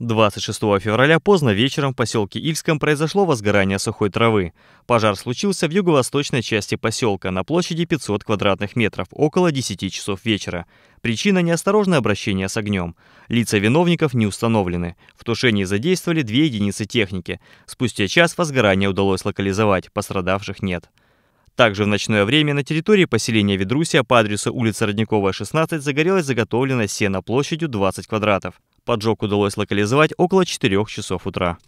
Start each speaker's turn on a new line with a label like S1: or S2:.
S1: 26 февраля поздно вечером в поселке Ильском произошло возгорание сухой травы. Пожар случился в юго-восточной части поселка на площади 500 квадратных метров около 10 часов вечера. Причина – неосторожное обращение с огнем. Лица виновников не установлены. В тушении задействовали две единицы техники. Спустя час возгорание удалось локализовать, пострадавших нет. Также в ночное время на территории поселения Ведрусия по адресу улица Родниковая, 16 загорелось заготовленное сено площадью 20 квадратов. Поджог удалось локализовать около 4 часов утра.